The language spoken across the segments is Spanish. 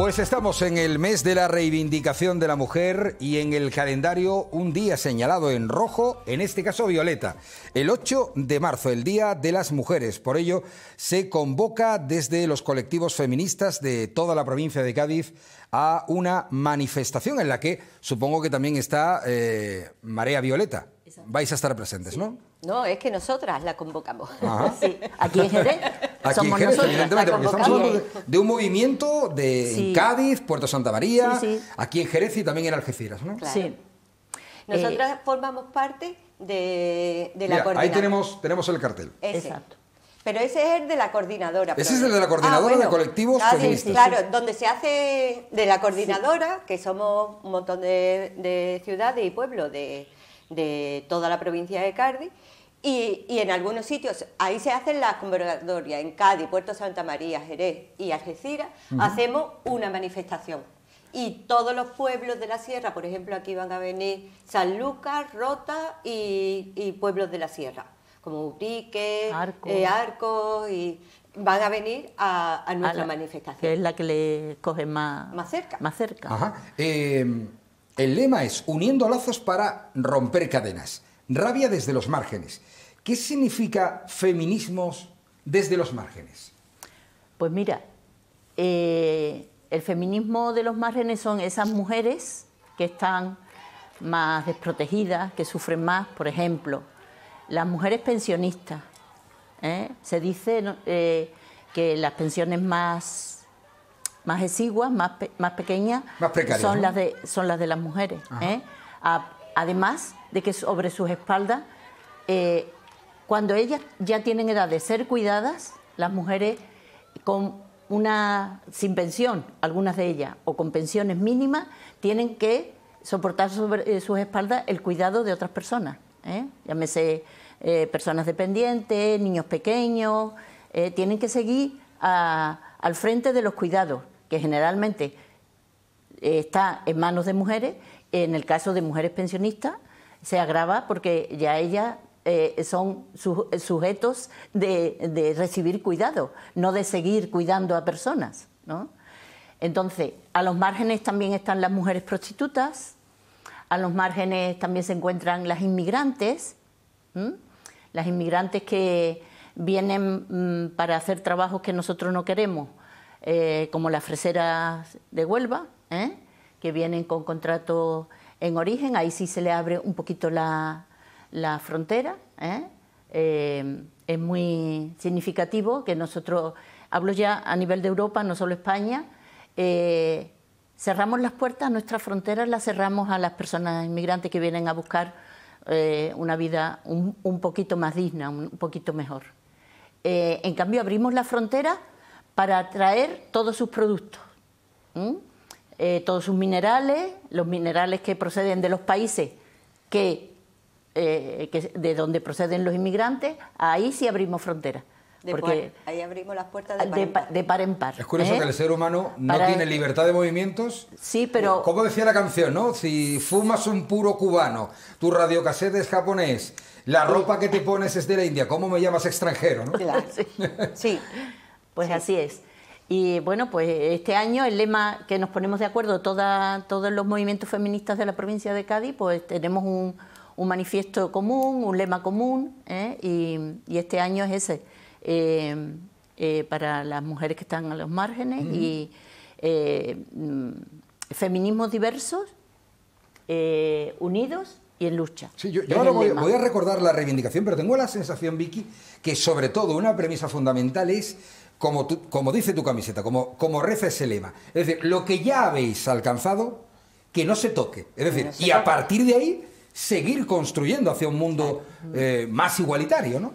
Pues estamos en el mes de la reivindicación de la mujer y en el calendario un día señalado en rojo, en este caso violeta, el 8 de marzo, el Día de las Mujeres. Por ello, se convoca desde los colectivos feministas de toda la provincia de Cádiz a una manifestación en la que supongo que también está eh, Marea Violeta. Vais a estar presentes, ¿no? No, es que nosotras la convocamos. Sí, aquí en Aquí en Jerez, evidentemente, porque estamos hablando de, un movimiento de Cádiz, Puerto Santa María, aquí en Jerez y también en Algeciras, ¿no? Sí. Nosotras eh, formamos parte de, la coordinadora. Ahí tenemos, tenemos el cartel. Exacto. Pero ese es el de la coordinadora. Ese es el de la ah, coordinadora de colectivos ah, claro, donde se hace de la coordinadora, que somos un montón de, ciudades y pueblos de, toda la provincia de Cádiz, y, en algunos sitios, ahí se hacen las convocatorias, en Cádiz, Puerto Santa María, Jerez y Algeciras, hacemos una manifestación. Y todos los pueblos de la sierra, por ejemplo, aquí van a venir San Lucas, Rota y, pueblos de la sierra, como Utique, Arcos, eh, y van a venir a, nuestra manifestación. Que es la que le coge más, cerca. Más cerca. Eh, el lema es, uniendo lazos para romper cadenas. Rabia desde los márgenes. ¿Qué significa feminismos desde los márgenes? Pues mira, eh, el feminismo de los márgenes son esas mujeres que están más desprotegidas, que sufren más, por ejemplo, las mujeres pensionistas. ¿eh? Se dice eh, que las pensiones más, más exiguas, más, más pequeñas, son, las de, son las de las mujeres. además, de que sobre sus espaldas, eh, cuando ellas ya tienen edad de ser cuidadas, las mujeres con una sin pensión, algunas de ellas, o con pensiones mínimas, tienen que soportar sobre eh, sus espaldas el cuidado de otras personas. ¿eh? Llámese personas dependientes, niños pequeños, tienen que seguir al frente de los cuidados, que generalmente está en manos de mujeres, en el caso de mujeres pensionistas, se agrava porque ya ellas eh, son sujetos de, recibir cuidado, no de seguir cuidando a personas. Entonces, a los márgenes también están las mujeres prostitutas, a los márgenes también se encuentran las inmigrantes, las inmigrantes que vienen mm, para hacer trabajos que nosotros no queremos, eh, como las freseras de Huelva, ¿eh? que vienen con contratos en origen, ahí sí se le abre un poquito la, frontera. ¿eh? Eh, es muy significativo que nosotros, hablo ya a nivel de Europa, no solo España, eh, cerramos las puertas, nuestras fronteras las cerramos a las personas inmigrantes que vienen a buscar una vida un, poquito más digna, un poquito mejor. en cambio, abrimos la frontera para traer todos sus productos. Eh, todos sus minerales, los minerales que proceden de los países que, eh, de donde proceden los inmigrantes, ahí sí abrimos fronteras. ahí abrimos las puertas ah, de par, en par. Es curioso ¿eh? que el ser humano no tiene libertad de movimientos. Sí, pero. Como decía la canción, ¿no? Si fumas un puro cubano, tu radiocasete es japonés, la ropa que te pones es de la India, ¿cómo me llamas extranjero, no? Claro. sí. Pues así es. Y bueno, pues este año el lema que nos ponemos de acuerdo toda, todos los movimientos feministas de la provincia de Cádiz, pues tenemos un, un manifiesto común, un lema común, ¿eh? y, este año es ese, eh, eh, para las mujeres que están a los márgenes, y mm, feminismos diversos, unidos y en lucha. Sí, yo, ahora voy, a recordar la reivindicación, pero tengo la sensación, Vicky, que sobre todo una premisa fundamental es como, dice tu camiseta, como, como reza ese lema. Es decir, lo que ya habéis alcanzado, que no se toque. Es decir, y a partir de ahí, seguir construyendo hacia un mundo eh, más igualitario, ¿no?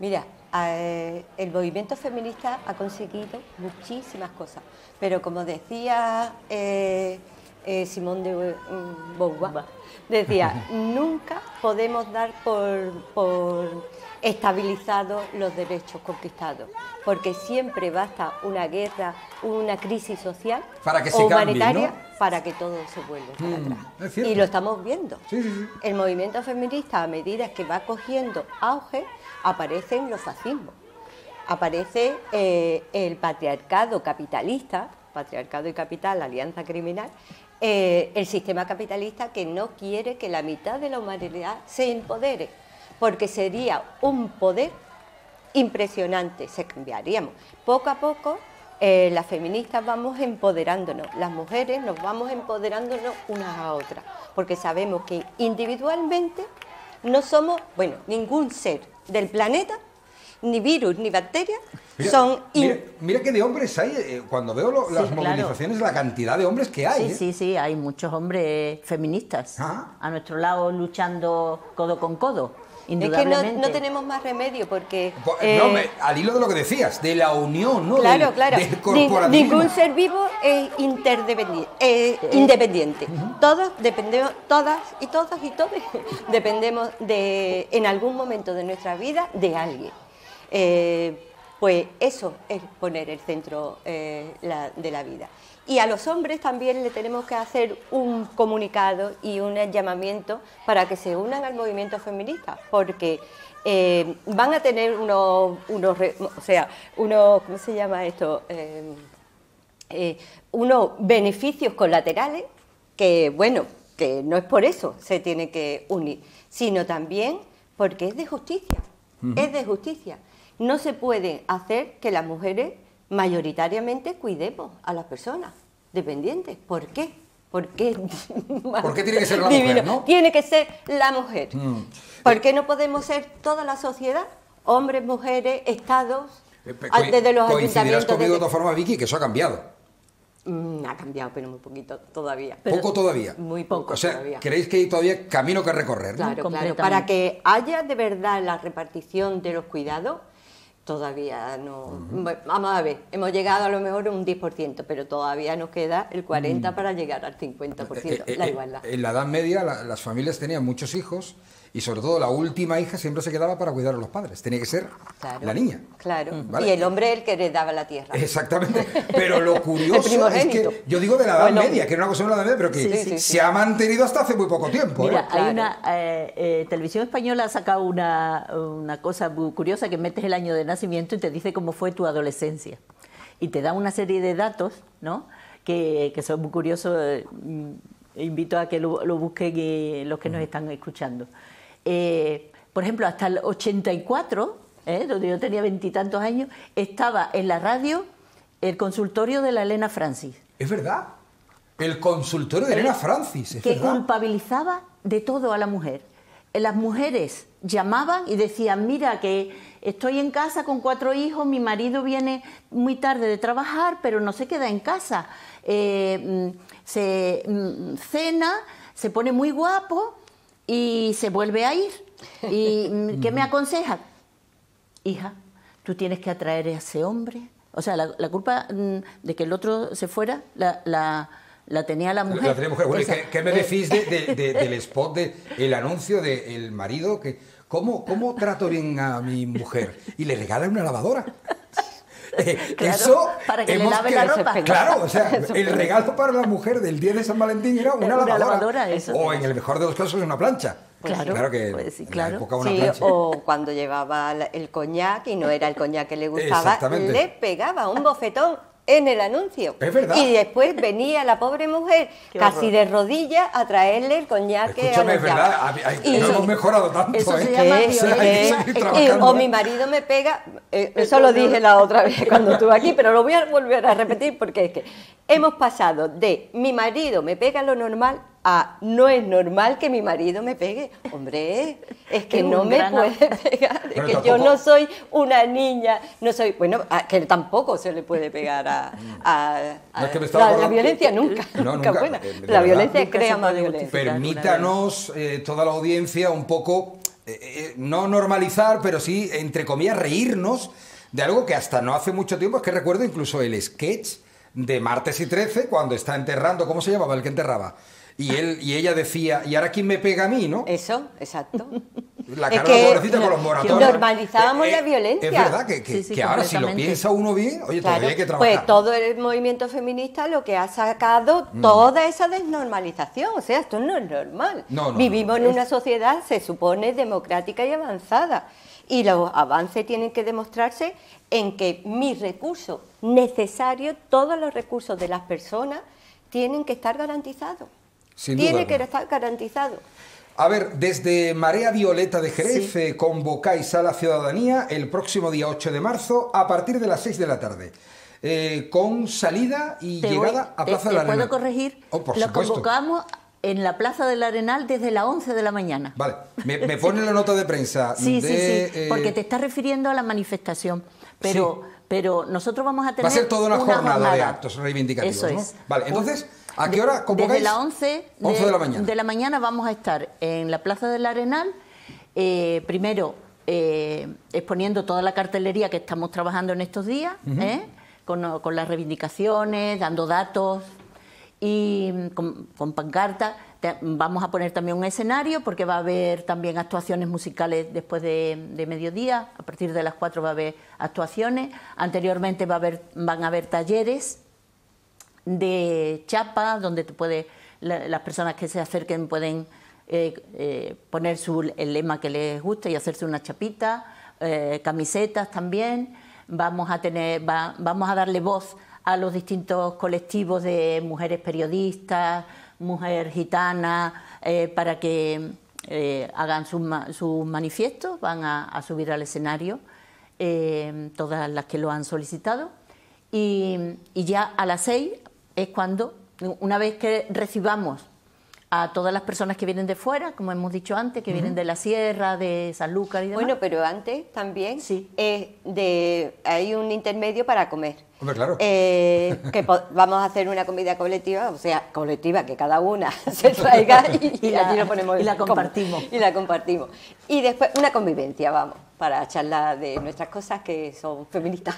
Mira, eh, el movimiento feminista ha conseguido muchísimas cosas, pero como decía eh, Simón de mm, Beauvoir, decía, nunca podemos dar por, estabilizados los derechos conquistados, porque siempre basta una guerra, una crisis social o humanitaria para que todo se vuelva para mm, atrás. Y lo estamos viendo. El movimiento feminista, a medida que va cogiendo auge, aparecen los fascismos, aparece eh, el patriarcado capitalista, patriarcado y capital, alianza criminal, eh, el sistema capitalista que no quiere que la mitad de la humanidad se empodere, porque sería un poder impresionante, se cambiaríamos. Poco a poco eh, las feministas vamos empoderándonos, las mujeres nos vamos empoderándonos unas a otras, porque sabemos que individualmente no somos, bueno, ningún ser del planeta ni virus ni bacterias son mira, que de hombres hay, eh, cuando veo las movilizaciones, la cantidad de hombres que hay. Sí, ¿eh? sí, sí, hay muchos hombres feministas ah. a nuestro lado luchando codo con codo. Es que no, no, tenemos más remedio porque... no, eh, al hilo de lo que decías, de la unión, ¿no? Claro, claro. ningún ser vivo es independiente. Todos dependemos, todas y todos y todos dependemos de, en algún momento de nuestra vida de alguien. Eh, pues eso es poner el centro eh, de la vida. Y a los hombres también le tenemos que hacer un comunicado y un llamamiento para que se unan al movimiento feminista, porque eh, van a tener unos, unos, o sea, unos, ¿cómo se llama esto? unos beneficios colaterales que, bueno, que no es por eso se tiene que unir, sino también porque es de justicia, es de justicia no se puede hacer que las mujeres mayoritariamente cuidemos a las personas dependientes. ¿Por qué? ¿Por qué? tiene que ser la mujer? Tiene que ser la mujer. ¿Por qué no podemos ser toda la sociedad? Hombres, mujeres, estados, eh, desde los ayuntamientos. conmigo de otra forma, Vicky, que eso ha cambiado. Mm, ha cambiado, pero muy poquito todavía. ¿Poco todavía? Muy poco. ¿creéis que hay todavía camino que recorrer? Claro, claro. Para que haya de verdad la repartición de los cuidados, todavía no. Vamos a ver, hemos llegado a lo mejor un 10%, pero todavía nos queda el 40% mm. para llegar al 50%, eh, eh, la eh, igualdad. En la Edad Media las familias tenían muchos hijos y sobre todo la última hija siempre se quedaba para cuidar a los padres. Tenía que ser la niña. Y el hombre el que le daba la tierra. Exactamente. Pero lo curioso es que yo digo de la Edad Media, que es una cosa de la Edad Media, pero que se ha mantenido hasta hace muy poco tiempo. ¿eh? Mira, hay una eh, eh, televisión española ha sacado una, una cosa muy curiosa que metes el año de nacimiento y te dice cómo fue tu adolescencia. Y te da una serie de datos, ¿no? Que, son muy curiosos mm, invito a que lo, busquen los que nos están escuchando. Eh, por ejemplo, hasta el 84, ¿eh? donde yo tenía veintitantos años, estaba en la radio el consultorio de la Elena Francis. Es verdad. El consultorio de Elena Francis. que culpabilizaba de todo a la mujer. Las mujeres llamaban y decían, mira que estoy en casa con cuatro hijos, mi marido viene muy tarde de trabajar, pero no se queda en casa. Eh, mm, se mm, cena, se pone muy guapo, y se vuelve a ir. ¿Y qué me aconseja? Hija, tú tienes que atraer a ese hombre. O sea, la, culpa mm, de que el otro se fuera, la, tenía la mujer. ¿qué, me decís de, eh. del spot, del anuncio del marido? Que, ¿cómo, ¿Cómo trato bien a mi mujer? Y le regala una lavadora. eso para que le lave la ropa. Claro, o sea, el regalo para la mujer del día de San Valentín era una, lavadora. o en el mejor de los casos una plancha. Pues claro, que pues Época, o cuando llevaba el coñac y no era el coñac que le gustaba, le pegaba un bofetón en el anuncio. Y después venía la pobre mujer casi de rodillas a traerle el coñac que Escúchame, es verdad, hemos mejorado tanto. ¿eh? o mi marido me pega, eh, eso lo dije la otra vez cuando estuve aquí, pero lo voy a volver a repetir porque es que hemos pasado de mi marido me pega lo normal Ah, no es normal que mi marido me pegue. Hombre, es que no me puede pegar, es que yo no soy una niña, no soy, bueno, ah, que tampoco se le puede pegar a, la, violencia nunca, no, nunca, la violencia crea más violencia. Permítanos, eh, toda la audiencia, un poco, eh, eh, no normalizar, pero sí, entre comillas, reírnos de algo que hasta no hace mucho tiempo, es que recuerdo incluso el sketch de martes y 13, cuando está enterrando, ¿cómo se llamaba el que enterraba? Y, él, y ella decía, ¿y ahora quién me pega a mí, no? Eso, exacto. La cara de la pobrecita con los moratones. Normalizábamos la eh, eh, violencia. Es verdad que, ahora, si lo piensa uno bien, oye, todavía hay que pues trabajar. Pues todo el movimiento feminista lo que ha sacado mm. toda esa desnormalización. O sea, esto no es normal. Vivimos en una sociedad, se supone, democrática y avanzada. Y los avances tienen que demostrarse en que mis recursos necesarios, todos los recursos de las personas, tienen que estar garantizados. Tiene que estar garantizado. A ver, desde Marea Violeta de Jerez eh, convocáis a la ciudadanía el próximo día 8 de marzo a partir de las 6 de la tarde. Eh, con salida y llegada a Plaza del de la Arenal. ¿Puedo corregir? Oh, convocamos en la Plaza del Arenal desde las 11 de la mañana. Vale, me, pone la nota de prensa. Sí, sí, sí, eh, porque te estás refiriendo a la manifestación, pero, pero nosotros vamos a tener... Va a ser toda una, jornada, de actos reivindicativos, Eso Vale, entonces... ¿A qué hora convocáis? Desde las 11, de, la mañana. de la mañana vamos a estar en la Plaza del Arenal, eh, primero eh, exponiendo toda la cartelería que estamos trabajando en estos días, ¿eh? con, las reivindicaciones, dando datos y con, pancarta pancartas. Vamos a poner también un escenario porque va a haber también actuaciones musicales después de, mediodía. A partir de las 4 va a haber actuaciones. Anteriormente va a haber, van a haber talleres de chapa donde las personas que se acerquen pueden eh, eh, poner su, el lema que les guste y hacerse una chapita, eh, camisetas también. Vamos a, tener, vamos a darle voz a los distintos colectivos de mujeres periodistas, mujer gitana, para que hagan sus, manifiestos, van a, subir al escenario todas las que lo han solicitado. Y, y, ya a las seis es cuando, una vez que recibamos a todas las personas que vienen de fuera, como hemos dicho antes, que vienen de la sierra, de Lucas y demás. Bueno, pero antes también hay un intermedio para comer. Eh, que vamos a hacer una comida colectiva, o sea, colectiva, que cada una se traiga y, y, allí lo ponemos. Y la compartimos. y la compartimos. Y después una convivencia, vamos, para charlar de nuestras cosas que son feministas.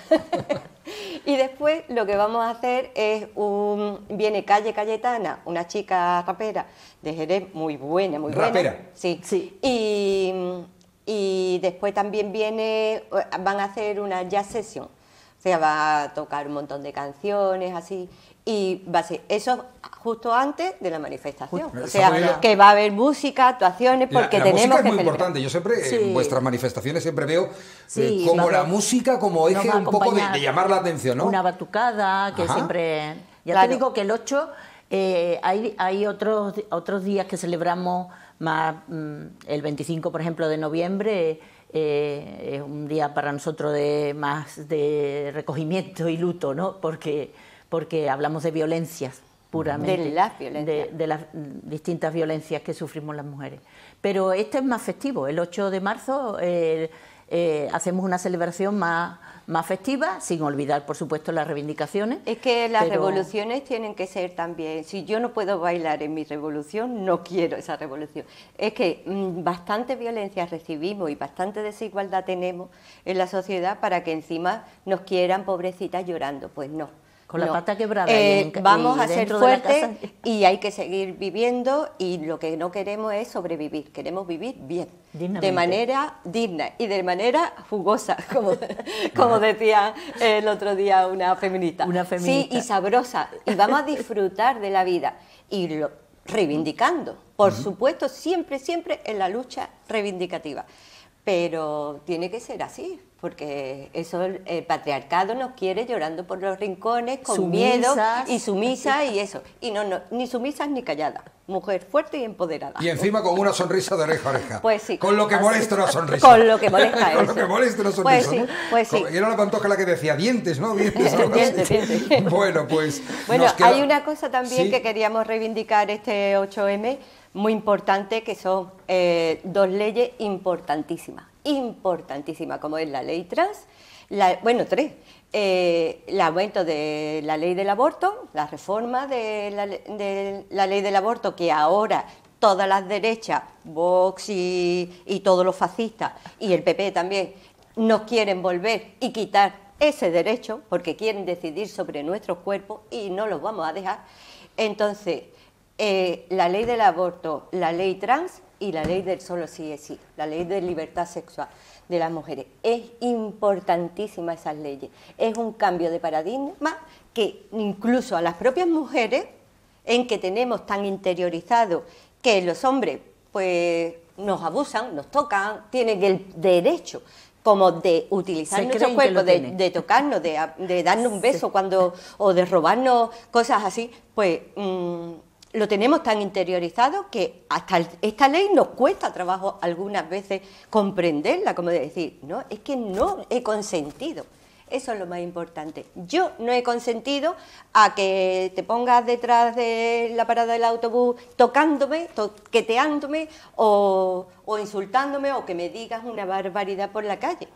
y después lo que vamos a hacer es un. Viene Calle Cayetana, una chica rapera de Jerez, muy buena, muy buena. Sí. Y. Y después también viene, van a hacer una jazz session se va a tocar un montón de canciones, así, y va a ser eso justo antes de la manifestación. o sea, que va a haber música, actuaciones, porque la tenemos música es muy importante. Yo siempre en vuestras manifestaciones siempre veo eh, como la música como eje un poco de, llamar la atención, ¿no? Una batucada que siempre ya te digo que el 8 eh, hay, hay otros otros días que celebramos más mm, el 25, por ejemplo, de noviembre eh, es un día para nosotros de más de recogimiento y luto, ¿no? Porque, porque hablamos de violencias puramente. De las De, las distintas violencias que sufrimos las mujeres. Pero este es más festivo. El 8 de marzo eh, eh, hacemos una celebración más más festiva, sin olvidar, por supuesto, las reivindicaciones. Es que las revoluciones tienen que ser también, si yo no puedo bailar en mi revolución, no quiero esa revolución. Es que mm, bastante violencia recibimos y bastante desigualdad tenemos en la sociedad para que encima nos quieran pobrecitas llorando, pues no con la pata quebrada. Eh, vamos a ser fuertes y hay que seguir viviendo y lo que no queremos es sobrevivir, queremos vivir bien, de manera digna y de manera jugosa, como, decía el otro día una feminista. Sí, y sabrosa. Y vamos a disfrutar de la vida y lo, reivindicando, por supuesto, siempre, siempre en la lucha reivindicativa pero tiene que ser así, porque eso el patriarcado nos quiere llorando por los rincones, con miedo y sumisa y eso. Y no, no, ni sumisa ni callada. Mujer fuerte y empoderada. Y encima con una sonrisa de oreja a oreja. Pues sí. Con lo que molesta una sonrisa. Con lo que molesta eso. Con lo que molesta una pues sonrisa. Pues sí, pues sí. Era la pantoja la que decía dientes, ¿no? Dientes. dientes, Bueno, pues. Bueno, hay una cosa también que queríamos reivindicar este 8M muy importante que son eh, dos leyes importantísimas, importantísimas, como es la ley trans, bueno, tres, eh, el aumento de la ley del aborto, la reforma de la, ley del aborto, que ahora todas las derechas, Vox y, y todos los fascistas, y el PP también, nos quieren volver y quitar ese derecho porque quieren decidir sobre nuestros cuerpos y no los vamos a dejar. Entonces, eh, la ley del aborto, la ley trans y la ley del solo sí es sí, la ley de libertad sexual de las mujeres. Es importantísima esas leyes. Es un cambio de paradigma que incluso a las propias mujeres, en que tenemos tan interiorizado que los hombres pues nos abusan, nos tocan, tienen el derecho como de utilizar nuestro cuerpo, de, tocarnos, de, darnos un beso cuando o de robarnos cosas así, pues mm, lo tenemos tan interiorizado que hasta esta ley nos cuesta trabajo algunas veces comprenderla, como decir, no, es que no he consentido. Eso es lo más importante. Yo no he consentido a que te pongas detrás de la parada del autobús tocándome, toqueteándome o, insultándome o que me digas una barbaridad por la calle.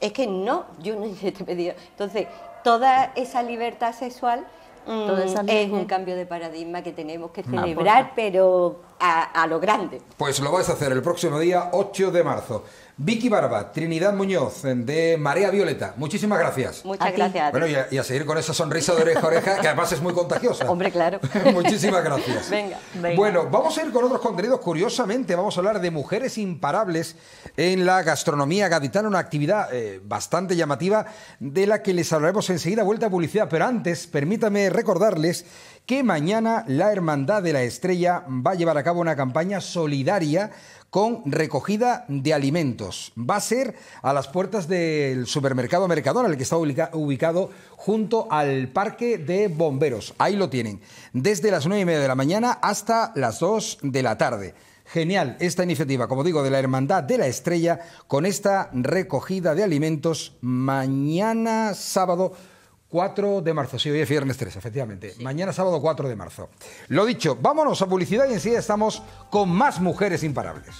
Es que no, yo no he pedido. Entonces, toda esa libertad sexual Mm, es un cambio de paradigma que tenemos que ah, celebrar, pero a, lo grande. Pues lo vais a hacer el próximo día 8 de marzo. Vicky Barba, Trinidad Muñoz, de Marea Violeta. Muchísimas gracias. Muchas gracias. Bueno, y a, seguir con esa sonrisa de oreja a oreja, que además es muy contagiosa. Hombre, claro. Muchísimas gracias. Venga, Bueno, vamos a ir con otros contenidos. Curiosamente, vamos a hablar de mujeres imparables en la gastronomía gaditana, una actividad eh, bastante llamativa de la que les hablaremos enseguida, vuelta a publicidad. Pero antes, permítame recordarles que mañana la Hermandad de la Estrella va a llevar a una campaña solidaria con recogida de alimentos. Va a ser a las puertas del supermercado Mercadona, el que está ubicado junto al parque de bomberos. Ahí lo tienen, desde las nueve y media de la mañana hasta las 2 de la tarde. Genial esta iniciativa, como digo, de la Hermandad de la Estrella con esta recogida de alimentos mañana sábado 4 de marzo, sí, hoy es viernes 3, efectivamente. Mañana sábado 4 de marzo. Lo dicho, vámonos a publicidad y enseguida estamos con más mujeres imparables.